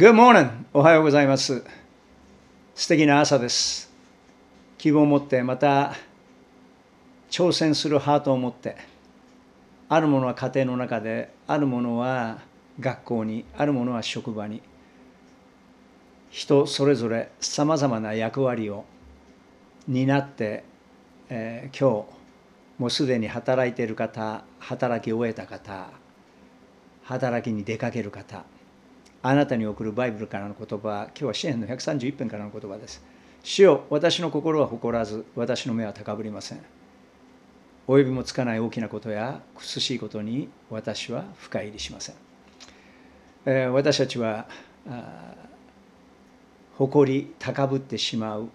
Good morning! おはようございます。素敵な朝です。希望を持って、また挑戦するハートを持って、あるものは家庭の中で、あるものは学校に、あるものは職場に、人それぞれさまざまな役割を担って、えー、今日、もうすでに働いている方、働き終えた方、働きに出かける方、あなたに送るバイブルからの言葉、今日は支援の131編からの言葉です。主よ、私の心は誇らず、私の目は高ぶりません。及びもつかない大きなことや苦しいことに私は深入りしません。えー、私たちは誇り高ぶってしまう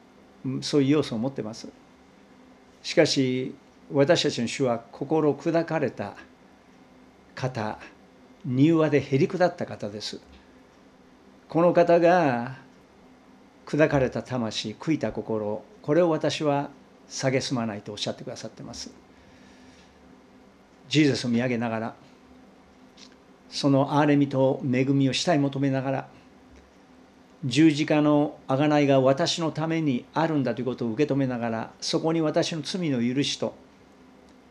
そういう要素を持ってますしかし私たちの主は心砕かれた方柔和でへりくだった方ですこの方が砕かれた魂悔いた心これを私は蔑まないとおっしゃってくださってますジーザスを見上げながらその憐れみと恵みをしたい求めながら十字架の贖いが私のためにあるんだということを受け止めながらそこに私の罪の許しと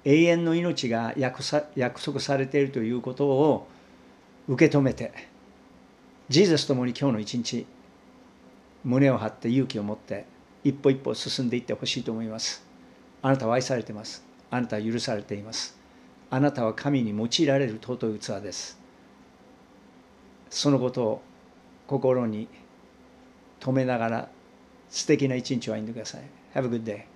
永遠の命が約束されているということを受け止めてジーザスともに今日の一日、胸を張って勇気を持って、一歩一歩進んでいってほしいと思います。あなたは愛されています。あなたは許されています。あなたは神に用いられる尊い器です。そのことを心に留めながら素敵な一日を歩んでください。Have a good day.